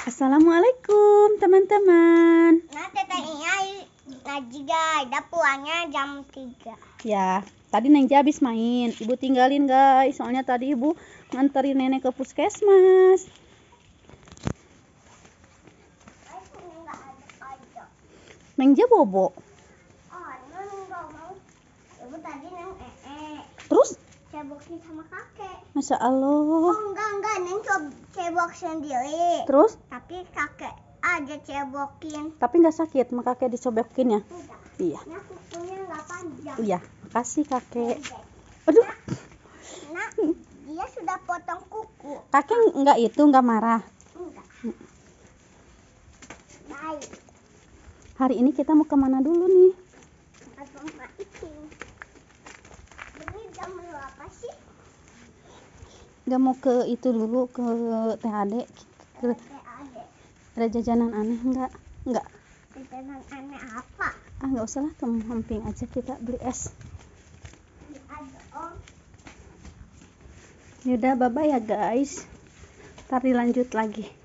Assalamualaikum teman-teman. Nah, tetehnya Najiga ada pulangnya jam 3. Ya, tadi Neng habis main. Ibu tinggalin, guys. Soalnya tadi Ibu nganterin Nenek ke puskesmas. Neng bobo. Cebokin sama kakek. Masya Allah. Oh, enggak, enggak. Neng cebok sendiri. Terus? Tapi kakek aja cebokin. Tapi nggak sakit sama kakek dicobokin ya? Enggak. Iya. Nah, kukunya nggak panjang. Iya. Makasih kakek. Aduh. Nah, nah dia sudah potong kuku. Kakek nggak itu nggak marah? Enggak. Hmm. Baik. Hari ini kita mau kemana dulu nih? Ke rumah itu. Gak mau ke itu dulu ke thd ke ada jajanan aneh enggak enggak jajanan aneh apa ah nggak usah lah kamu hamping aja kita beli es yaudah bye bye ya guys ntar dilanjut lagi